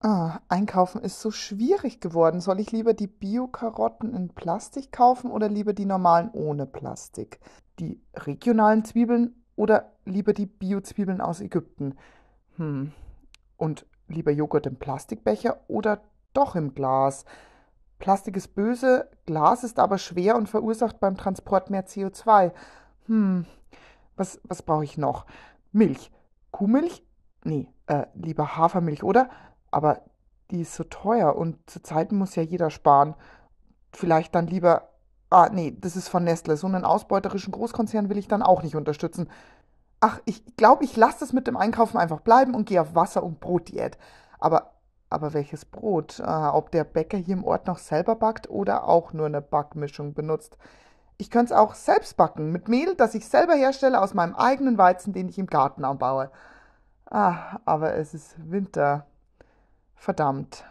Ah, einkaufen ist so schwierig geworden. Soll ich lieber die Bio-Karotten in Plastik kaufen oder lieber die normalen ohne Plastik? Die regionalen Zwiebeln oder lieber die Bio-Zwiebeln aus Ägypten? Hm. Und lieber Joghurt im Plastikbecher oder doch im Glas? Plastik ist böse, Glas ist aber schwer und verursacht beim Transport mehr CO2. Hm. Was, was brauche ich noch? Milch. Kuhmilch? Nee, äh, lieber Hafermilch, oder? aber die ist so teuer und zurzeit muss ja jeder sparen. Vielleicht dann lieber, ah nee, das ist von Nestle. So einen ausbeuterischen Großkonzern will ich dann auch nicht unterstützen. Ach, ich glaube, ich lasse das mit dem Einkaufen einfach bleiben und gehe auf Wasser- und Brotdiät. Aber, aber welches Brot? Äh, ob der Bäcker hier im Ort noch selber backt oder auch nur eine Backmischung benutzt. Ich könnte es auch selbst backen, mit Mehl, das ich selber herstelle aus meinem eigenen Weizen, den ich im Garten anbaue. Ah, aber es ist Winter verdammt.